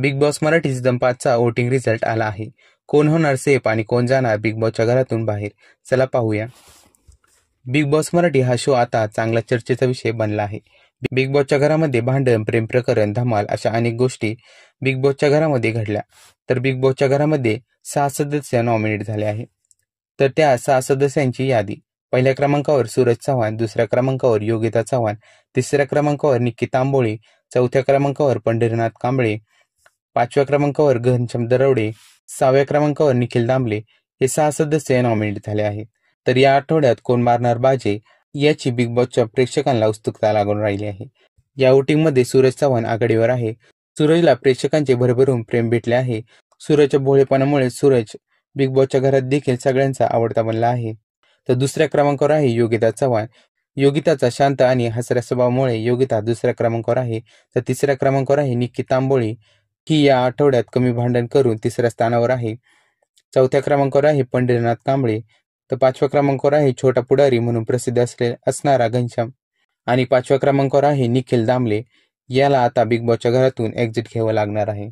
big Boss Marathi season पाचचा voting result आला आहे कोण होणार सेफ आणि कोण जाणार बिग बॉसच्या घरातून बाहेर चला पाहूया बिग बॉस मराठी हा शो आता चांगला चर्चेचा विषय बनला आहे बिग बॉसच्या घरामध्ये भांडण प्रेम प्रकरण धमाल अशा अनेक गोष्टी बिग बॉसच्या घरामध्ये घडल्या तर बिग बॉसच्या घरामध्ये सहा सदस्य नॉमिनेट झाले आहे तर त्या सहा सदस्यांची यादी पहिल्या क्रमांकावर सूरज चव्हाण दुसऱ्या क्रमांकावर योगिता चव्हाण तिसऱ्या क्रमांकावर निक्की तांबोळे चौथ्या क्रमांकावर पंढरीनाथ कांबळे पाचव्या क्रमांकावर घनश्याम दरवडे सहाव्या क्रमांकावर निखिल दामले हे सहा सदस्य नॉमिनेट झाले आहेत तर या आठवड्यात कोण मारणार बाजे याची बिग बॉसच्या प्रेक्षकांना उत्सुकता लागून राहिली आहे या मध्ये सूरज चव्हाण आघाडीवर आहे सूरजला प्रेक्षकांचे भरभरून प्रेम भेटले आहे सूरजच्या भोळेपणामुळे सूरज बिग बॉसच्या घरात देखील सगळ्यांचा आवडता बनला आहे तर दुसऱ्या क्रमांकावर आहे योगिता चव्हाण योगिताचा शांत आणि हसऱ्या स्वभावामुळे योगिता दुसऱ्या क्रमांकावर आहे तर तिसऱ्या क्रमांकावर आहे निक्की तांबोळी ही या आठवड्यात कमी भांडण करून तिसऱ्या स्थानावर आहे चौथ्या क्रमांकावर आहे पंढरीनाथ कांबळे तर पाचव्या क्रमांकावर आहे छोटा पुढारी म्हणून प्रसिद्ध असले असणारा घनश्याम आणि पाचव्या क्रमांकावर आहे निखिल दामले याला आता बिग बॉसच्या घरातून एक्झिट घ्यावं लागणार आहे